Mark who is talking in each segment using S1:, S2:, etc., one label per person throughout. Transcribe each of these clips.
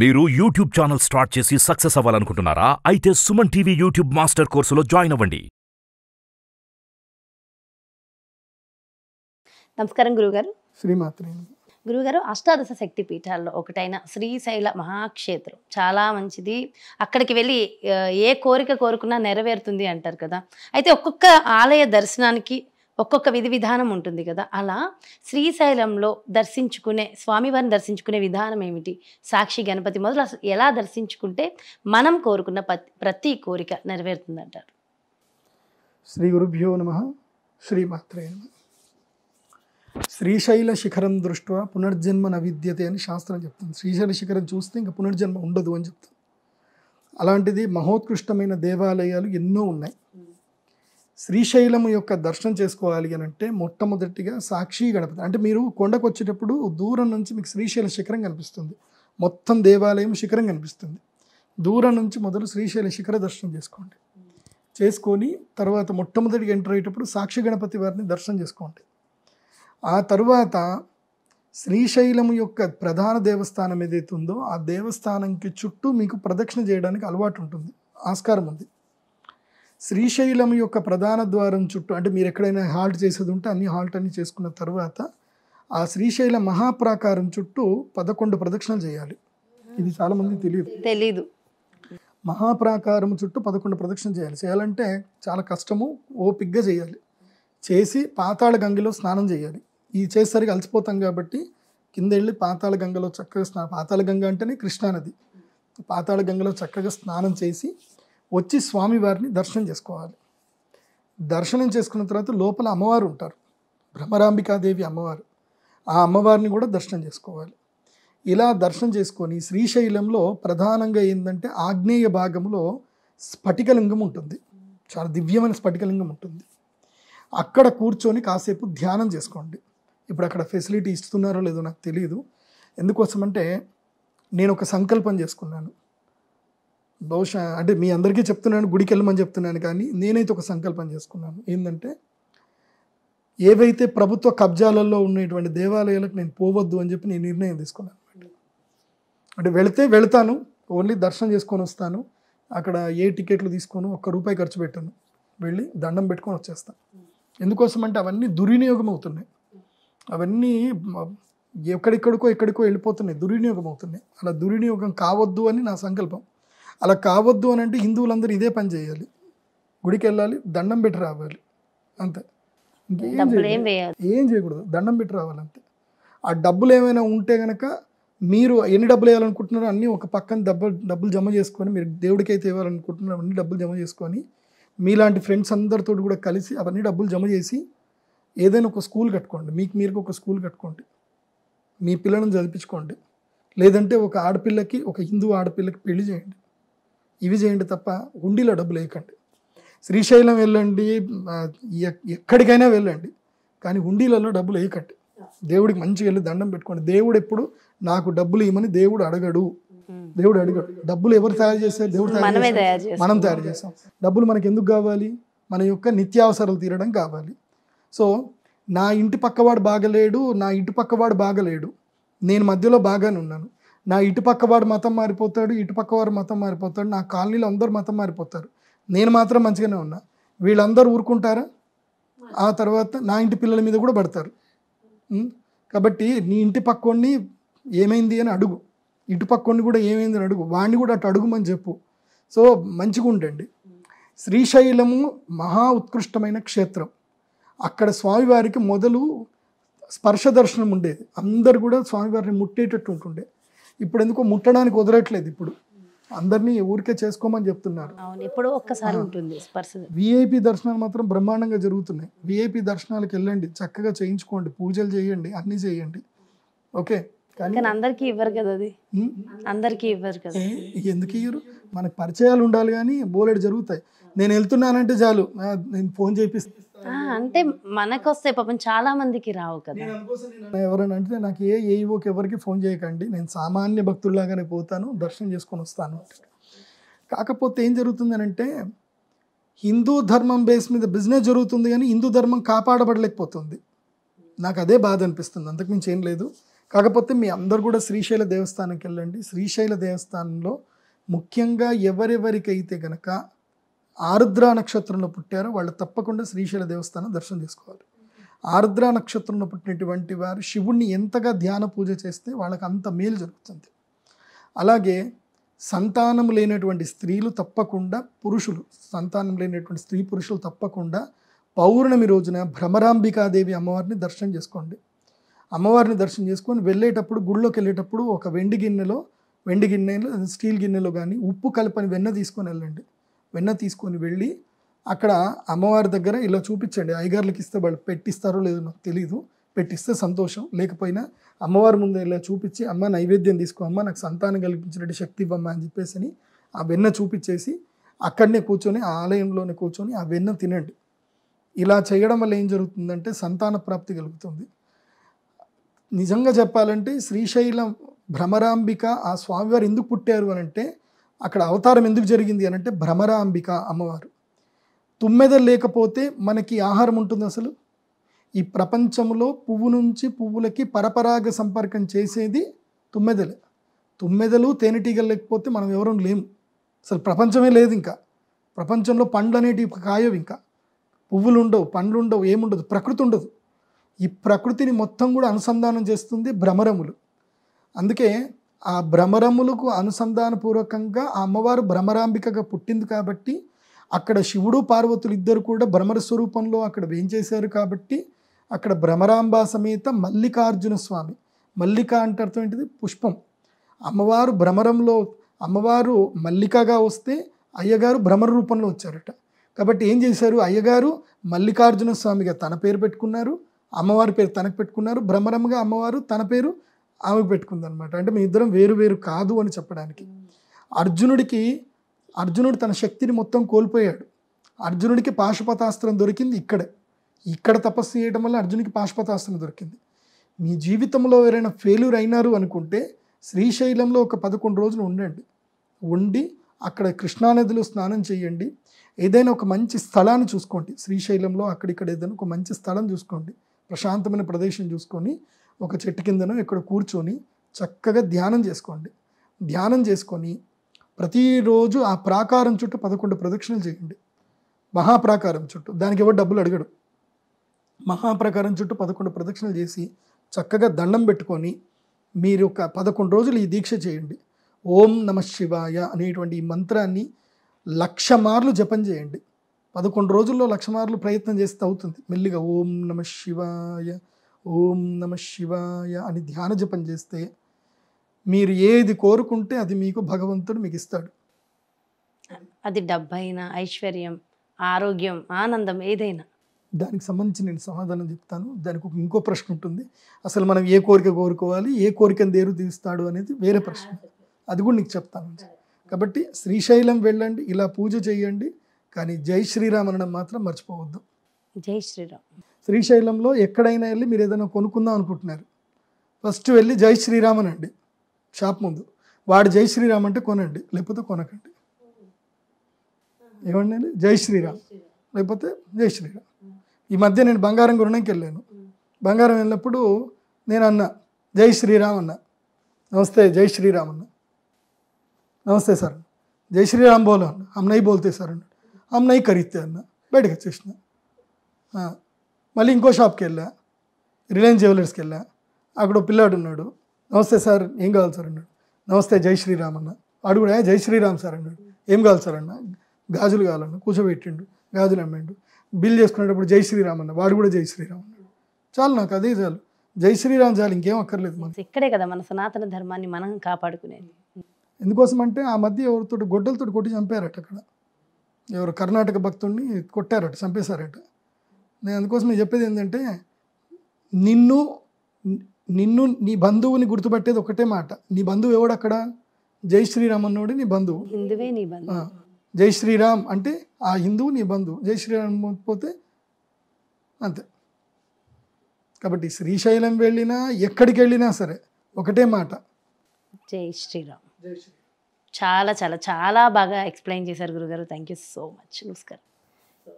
S1: మీరు YouTube channel start చేసి success అవ్వాలనుకుంటున్నారా అయితే సుమన్ టీవీ యూట్యూబ్ మాస్టర్ కోర్సులో జాయిన్ అవ్వండి
S2: నమస్కారం గురుగారు శ్రీమాత్రి గురుగారు అష్టాదశ శక్తి పీఠాల్లో ఒకటైన శ్రీశైల మహాక్షేత్రం చాలా మంచిది అక్కడికి వెళ్ళి ఏ కోరిక కోరుకున్నా నెరవేరుతుంది అంటారు కదా అయితే ఒక్కొక్క ఆలయ దర్శనానికి ఒక్కొక్క విధి విధానం ఉంటుంది కదా అలా శ్రీశైలంలో దర్శించుకునే స్వామివారిని దర్శించుకునే విధానం ఏమిటి సాక్షి గణపతి మొదలు అసలు ఎలా దర్శించుకుంటే మనం కోరుకున్న ప్రతి కోరిక నెరవేరుతుందంటారు
S1: శ్రీ గురుభ్యో నమ శ్రీమాత్రే నమ శ్రీశైల శిఖరం దృష్ట్యా పునర్జన్మ నవిద్యతే అని శాస్త్రం చెప్తుంది శ్రీశైల శిఖరం చూస్తే ఇంకా పునర్జన్మ ఉండదు అని చెప్తుంది అలాంటిది మహోత్కృష్టమైన దేవాలయాలు ఎన్నో ఉన్నాయి శ్రీశైలం యొక్క దర్శనం చేసుకోవాలి అని అంటే మొట్టమొదటిగా సాక్షి గణపతి అంటే మీరు కొండకు వచ్చేటప్పుడు దూరం నుంచి మీకు శ్రీశైల శిఖరం కనిపిస్తుంది మొత్తం దేవాలయం శిఖరం కనిపిస్తుంది దూరం నుంచి మొదలు శ్రీశైల శిఖర దర్శనం చేసుకోండి చేసుకొని తర్వాత మొట్టమొదటిగా ఎంటర్ అయ్యేటప్పుడు సాక్షి గణపతి వారిని దర్శనం చేసుకోండి ఆ తర్వాత శ్రీశైలం యొక్క ప్రధాన దేవస్థానం ఏదైతే ఉందో ఆ దేవస్థానంకి చుట్టూ మీకు ప్రదక్షిణ చేయడానికి అలవాటు ఉంటుంది ఆస్కారం ఉంది శ్రీశైలం యొక్క ప్రధాన ద్వారం చుట్టూ అంటే మీరు ఎక్కడైనా హాల్ట్ చేసేది ఉంటే అన్ని హాల్ట్ అన్ని చేసుకున్న తర్వాత ఆ శ్రీశైల మహాప్రాకారం చుట్టూ పదకొండు ప్రదక్షిణలు చేయాలి ఇది చాలామంది తెలియదు తెలీదు మహాప్రాకారం చుట్టూ పదకొండు ప్రదక్షిణలు చేయాలి చేయాలంటే చాలా కష్టము ఓపిగ్గా చేయాలి చేసి పాతాళ గంగలో స్నానం చేయాలి ఇది చేసేసరికి అలసిపోతాం కాబట్టి కింద వెళ్ళి పాతాళ గంగలో చక్కగా స్నానం పాతాళ గంగ అంటేనే కృష్ణానది పాతాళ గంగలో చక్కగా స్నానం చేసి వచ్చి స్వామివారిని దర్శనం చేసుకోవాలి దర్శనం చేసుకున్న తర్వాత లోపల అమ్మవారు ఉంటారు భ్రమరాంబికాదేవి అమ్మవారు ఆ అమ్మవారిని కూడా దర్శనం చేసుకోవాలి ఇలా దర్శనం చేసుకొని శ్రీశైలంలో ప్రధానంగా ఏంటంటే ఆగ్నేయ భాగంలో స్ఫటికలింగం ఉంటుంది చాలా దివ్యమైన స్ఫటికలింగం ఉంటుంది అక్కడ కూర్చొని కాసేపు ధ్యానం చేసుకోండి ఇప్పుడు అక్కడ ఫెసిలిటీ ఇస్తున్నారో లేదో నాకు తెలియదు ఎందుకోసమంటే నేను ఒక సంకల్పం చేసుకున్నాను బహుశా అంటే మీ అందరికీ చెప్తున్నాను గుడికి వెళ్ళమని చెప్తున్నాను కానీ నేనైతే ఒక సంకల్పం చేసుకున్నాను ఏంటంటే ఏవైతే ప్రభుత్వ కబ్జాలలో ఉన్నటువంటి దేవాలయాలకు నేను పోవద్దు అని చెప్పి నేను నిర్ణయం తీసుకున్నాను అంటే వెళితే వెళతాను ఓన్లీ దర్శనం చేసుకొని వస్తాను అక్కడ ఏ టికెట్లు తీసుకోను ఒక్క రూపాయి ఖర్చు పెట్టాను వెళ్ళి దండం పెట్టుకొని వచ్చేస్తాను ఎందుకోసం అంటే అవన్నీ దుర్వినియోగం అవుతున్నాయి అవన్నీ ఎక్కడెక్కడికో ఎక్కడికో వెళ్ళిపోతున్నాయి దుర్వినియోగం అవుతున్నాయి అలా దుర్వినియోగం కావద్దు అని నా సంకల్పం అలా కావద్దు అని అంటే హిందువులందరూ ఇదే పని చేయాలి గుడికి వెళ్ళాలి దండం పెట్టి రావాలి అంతే ఇంకేం ఏం చేయకూడదు దండం పెట్టి రావాలి అంతే ఆ డబ్బులు ఏమైనా ఉంటే కనుక మీరు ఎన్ని డబ్బులు వేయాలనుకుంటున్నారో అన్నీ ఒక పక్కన డబ్బులు డబ్బులు జమ చేసుకొని మీరు దేవుడికైతే ఇవ్వాలనుకుంటున్నారో అన్ని డబ్బులు జమ చేసుకొని మీలాంటి ఫ్రెండ్స్ అందరితో కూడా కలిసి అవన్నీ డబ్బులు జమ చేసి ఏదైనా ఒక స్కూల్ కట్టుకోండి మీకు మీరు ఒక స్కూల్ కట్టుకోండి మీ పిల్లలను చదివించుకోండి లేదంటే ఒక ఆడపిల్లకి ఒక హిందూ ఆడపిల్లకి పెళ్లి చేయండి ఇవి చేయండి తప్ప హుండీలో డబ్బులు వేయకండి శ్రీశైలం వెళ్ళండి ఎక్కడికైనా వెళ్ళండి కానీ హుండీలలో డబ్బులు వేయకండి దేవుడికి మంచిగా వెళ్ళి దండం పెట్టుకోండి దేవుడు ఎప్పుడు నాకు డబ్బులు ఇవ్వమని దేవుడు అడగడు దేవుడు అడిగాడు డబ్బులు ఎవరు తయారు చేస్తారు దేవుడు మనం తయారు చేస్తాం డబ్బులు మనకు ఎందుకు కావాలి మన యొక్క నిత్యావసరాలు తీరడం కావాలి సో నా ఇంటి పక్కవాడు బాగలేడు నా ఇంటి పక్కవాడు బాగలేడు నేను మధ్యలో బాగానే ఉన్నాను నా ఇటుపక్క వాడు మతం మారిపోతాడు ఇటుపక్క వాడు మతం మారిపోతాడు నా కాలనీలో అందరూ మతం మారిపోతారు నేను మాత్రం మంచిగానే ఉన్నా వీళ్ళందరూ ఊరుకుంటారా ఆ తర్వాత నా ఇంటి పిల్లల మీద కూడా పడతారు కాబట్టి నీ ఇంటి పక్కోడిని ఏమైంది అని అడుగు ఇటు పక్కోడిని కూడా ఏమైంది అని అడుగు వాడిని కూడా అటు అడుగుమని చెప్పు సో మంచిగా ఉండండి శ్రీశైలము మహా ఉత్కృష్టమైన క్షేత్రం అక్కడ స్వామివారికి మొదలు స్పర్శ దర్శనం ఉండేది అందరు కూడా స్వామివారిని ముట్టేటట్టు ఉంటుండే ఇప్పుడు ఎందుకో ముట్టడానికి కుదరట్లేదు ఇప్పుడు అందరినీ ఊరికే చేసుకోమని చెప్తున్నారు
S2: ఎప్పుడో ఒక్కసారి ఉంటుంది
S1: విఐపి దర్శనాలు మాత్రం బ్రహ్మాండంగా జరుగుతున్నాయి విఐపి దర్శనాలకు వెళ్ళండి చక్కగా చేయించుకోండి పూజలు చేయండి అన్నీ చేయండి ఓకే
S2: కానీ అందరికీ ఇవ్వరు కదా అది అందరికీ ఇవ్వరు కదా
S1: ఎందుకు ఇయ్యరు మనకు పరిచయాలు ఉండాలి కానీ బోలెడు జరుగుతాయి నేను వెళ్తున్నానంటే చాలు నేను ఫోన్ చేపిస్తాను
S2: అంటే మనకు వస్తే పాపం చాలా మందికి రావు కదా
S1: ఎవరైనా అంటే నాకు ఏ ఓకే e ఎవరికి ఫోన్ చేయకండి నేను సామాన్య భక్తుల్లాగానే పోతాను దర్శనం చేసుకొని వస్తాను కాకపోతే ఏం జరుగుతుందనంటే హిందూ ధర్మం బేస్ మీద బిజినెస్ జరుగుతుంది కానీ హిందూ ధర్మం కాపాడబడలేకపోతుంది నాకు అదే బాధ అనిపిస్తుంది అంతకుమించి ఏం లేదు కాకపోతే మీ అందరు కూడా శ్రీశైల దేవస్థానంకి వెళ్ళండి శ్రీశైల దేవస్థానంలో ముఖ్యంగా ఎవరెవరికైతే గనక ఆరుద్ర నక్షత్రంలో పుట్టారో వాళ్ళు తప్పకుండా శ్రీశైల దేవస్థానం దర్శనం చేసుకోవాలి ఆరుద్ర నక్షత్రంలో పుట్టినటువంటి వారు శివుణ్ణి ఎంతగా ధ్యాన పూజ చేస్తే వాళ్ళకి అంత మేలు జరుగుతుంది అలాగే సంతానం లేనటువంటి స్త్రీలు తప్పకుండా పురుషులు సంతానం లేనటువంటి స్త్రీ పురుషులు తప్పకుండా పౌర్ణమి రోజున భ్రమరాంబికాదేవి అమ్మవారిని దర్శనం చేసుకోండి అమ్మవారిని దర్శనం చేసుకొని వెళ్ళేటప్పుడు గుళ్ళోకి వెళ్ళేటప్పుడు ఒక వెండి గిన్నెలో వెండి గిన్నెలో స్టీల్ గిన్నెలో కానీ ఉప్పు కలపని వెన్న తీసుకొని వెళ్ళండి వెన్న తీసుకొని వెళ్ళి అక్కడ అమ్మవారి దగ్గర ఇలా చూపించండి ఐగార్లకి ఇస్తే వాళ్ళు పెట్టిస్తారో లేదో నాకు తెలియదు పెట్టిస్తే సంతోషం లేకపోయినా అమ్మవారి ముందు ఇలా చూపించి అమ్మ నైవేద్యం తీసుకో అమ్మ నాకు సంతానం కల్పించినట్టు శక్తి ఇవ్వమ్మ అని చెప్పేసి అని ఆ వెన్న చూపించేసి అక్కడనే కూర్చొని ఆ ఆలయంలోనే కూర్చొని ఆ వెన్న తినండి ఇలా చేయడం వల్ల ఏం జరుగుతుందంటే సంతాన ప్రాప్తి కలుగుతుంది నిజంగా చెప్పాలంటే శ్రీశైలం భ్రమరాంబిక ఆ స్వామివారు ఎందుకు పుట్టారు అని అంటే అక్కడ అవతారం ఎందుకు జరిగింది అని అంటే భ్రమరాంబిక అమ్మవారు తుమ్మెద లేకపోతే మనకి ఆహారం ఉంటుంది అసలు ఈ ప్రపంచంలో పువ్వు నుంచి పువ్వులకి పరపరాగ సంపర్కం చేసేది తుమ్మెదలే తుమ్మెదలు తేనెటీగలు లేకపోతే మనం ఎవరూ లేము అసలు ప్రపంచమే లేదు ఇంకా ప్రపంచంలో పండ్లు అనేటివి కాయవు ఇంకా పువ్వులు ఉండవు పండ్లు ఉండవు ఏముండదు ప్రకృతి ఉండదు ఈ ప్రకృతిని మొత్తం కూడా అనుసంధానం చేస్తుంది భ్రమరములు అందుకే ఆ భ్రమరములకు అనుసంధానపూర్వకంగా ఆ అమ్మవారు భ్రమరాంబికగా పుట్టింది కాబట్టి అక్కడ శివుడు పార్వతులు ఇద్దరు కూడా భ్రమర స్వరూపంలో అక్కడ వేయించేశారు కాబట్టి అక్కడ భ్రమరాంబ సమేత మల్లికార్జున స్వామి మల్లిక అంటే అర్థం ఏంటిది పుష్పం అమ్మవారు భ్రమరంలో అమ్మవారు మల్లికగా వస్తే అయ్యగారు భ్రమర రూపంలో వచ్చారట కాబట్టి ఏం చేశారు అయ్యగారు మల్లికార్జున స్వామిగా తన పేరు పెట్టుకున్నారు అమ్మవారి పేరు తనకు పెట్టుకున్నారు భ్రమరంగా అమ్మవారు తన పేరు ఆమెకు పెట్టుకుందనమాట అంటే మీ ఇద్దరం వేరు వేరు కాదు అని చెప్పడానికి అర్జునుడికి అర్జునుడు తన శక్తిని మొత్తం కోల్పోయాడు అర్జునుడికి పాశుపతాస్త్రం దొరికింది ఇక్కడే ఇక్కడ తపస్సు చేయడం వల్ల అర్జునికి పాశుపతాస్త్రం దొరికింది మీ జీవితంలో ఎవరైనా ఫెయిల్యూర్ అయినారు అనుకుంటే శ్రీశైలంలో ఒక పదకొండు రోజులు ఉండండి ఉండి అక్కడ కృష్ణానదిలో స్నానం చేయండి ఏదైనా ఒక మంచి స్థలాన్ని చూసుకోండి శ్రీశైలంలో అక్కడిక్కడ ఏదైనా ఒక మంచి స్థలం చూసుకోండి ప్రశాంతమైన ప్రదేశం చూసుకొని ఒక చెట్టు కిందనో ఇక్కడ కూర్చొని చక్కగా ధ్యానం చేసుకోండి ధ్యానం చేసుకొని ప్రతిరోజు ఆ ప్రాకారం చుట్టూ పదకొండు ప్రదక్షిణలు చేయండి మహాప్రాకారం చుట్టూ దానికి ఎవరు డబ్బులు అడగడు మహాప్రాకారం చుట్టూ పదకొండు ప్రదక్షిణలు చేసి చక్కగా దండం పెట్టుకొని మీరు ఒక పదకొండు రోజులు ఈ దీక్ష చేయండి ఓం నమ శివాయ అనేటువంటి ఈ మంత్రాన్ని లక్ష మార్లు జపం చేయండి పదకొండు రోజుల్లో లక్షమార్లు ప్రయత్నం చేస్తే అవుతుంది మెల్లిగా ఓం నమ శివాయ ఓం నమ శివాయ అని ధ్యాన జపం చేస్తే మీరు ఏది కోరుకుంటే అది మీకు భగవంతుడు మీకు ఇస్తాడు
S2: అది డబ్బైనా ఐశ్వర్యం ఆరోగ్యం ఆనందం ఏదైనా
S1: దానికి సంబంధించి నేను సమాధానం చెప్తాను దానికి ఒక ఇంకో ప్రశ్న ఉంటుంది అసలు మనం ఏ కోరిక కోరుకోవాలి ఏ కోరికను దేరు తీస్తాడు అనేది వేరే ప్రశ్న అది కూడా నీకు చెప్తాను కాబట్టి శ్రీశైలం వెళ్ళండి ఇలా పూజ చేయండి కానీ జై శ్రీరామ్ అనడం మాత్రం మర్చిపోవద్దు జై శ్రీరామ్ శ్రీశైలంలో ఎక్కడైనా వెళ్ళి మీరు ఏదైనా కొనుక్కుందాం అనుకుంటున్నారు ఫస్ట్ వెళ్ళి జై శ్రీరామ్ అనండి షాప్ ముందు వాడు జై శ్రీరామ్ అంటే కొనండి లేకపోతే కొనకండి ఏమండి జై శ్రీరామ్ లేకపోతే జై శ్రీరామ్ ఈ మధ్య నేను బంగారం కొనడానికి వెళ్ళాను బంగారం వెళ్ళినప్పుడు నేను అన్నా జై శ్రీరామ్ అన్నా నమస్తే జై శ్రీరామ్ అన్న నమస్తే సార్ జై శ్రీరామ్ బోలో అన్న అమ్నాయి బోల్తే సార్ అండి ఆమె నై ఖరీద్తే అన్న బయటకు వచ్చేసిన మళ్ళీ ఇంకో షాప్కి వెళ్ళా రిలయన్స్ జ్యువెలర్స్కి వెళ్ళా అక్కడ పిల్లాడు ఉన్నాడు నమస్తే సార్ ఏం కావాలి సార్ అన్నాడు నమస్తే జై శ్రీరామ్ అన్న వాడు కూడా జై శ్రీరామ్ సార్ అన్నాడు ఏం కావాలి సార్ అన్న గాజులు కావాలన్న కూర్చోబెట్టిండు గాజులు అమ్మిండు బిల్ చేసుకునేటప్పుడు జై శ్రీరామ్ అన్న వాడు కూడా జై శ్రీరామ్ అన్నాడు చాలు నాకు అదే చాలు జై శ్రీరామ్ చాలు ఇంకేం అక్కర్లేదు మనం
S2: ఇక్కడే కదా మన సనాతన ధర్మాన్ని మనం కాపాడుకునేది
S1: ఎందుకోసం అంటే ఆ మధ్య ఎవరితో గొడ్డలతో కొట్టి చంపారట అక్కడ ఎవరు కర్ణాటక భక్తుడిని కొట్టారట చంపేశారట నేను అందుకోసం నేను చెప్పేది ఏంటంటే నిన్ను నిన్ను నీ బంధువుని గుర్తుపట్టేది ఒకటే మాట నీ బంధువు ఎవడు అక్కడ జై శ్రీరామ్ అన్నోడు నీ బంధువు నీ బంధువు జై శ్రీరామ్ అంటే ఆ హిందువు నీ బంధువు జై శ్రీరామ్ పోతే అంతే కాబట్టి శ్రీశైలం వెళ్ళినా ఎక్కడికి వెళ్ళినా సరే ఒకటే మాట
S2: జై శ్రీరామ్ జై శ్రీరామ్ చాలా చాలా చాలా బాగా ఎక్స్ప్లెయిన్ చేశారు గురుగారు థ్యాంక్ యూ సో మచ్ నమస్కారం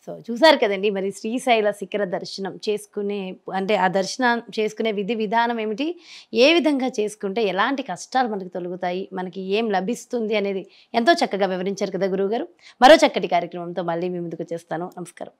S2: సో చూసారు కదండి మరి శ్రీశైల శిఖర దర్శనం చేసుకునే అంటే ఆ దర్శనం చేసుకునే విధి విధానం ఏమిటి ఏ విధంగా చేసుకుంటే ఎలాంటి కష్టాలు మనకు తొలుగుతాయి మనకి ఏం లభిస్తుంది అనేది ఎంతో చక్కగా వివరించారు కదా గురువుగారు మరో చక్కటి కార్యక్రమంతో మళ్ళీ మీ ముందుకు చేస్తాను నమస్కారం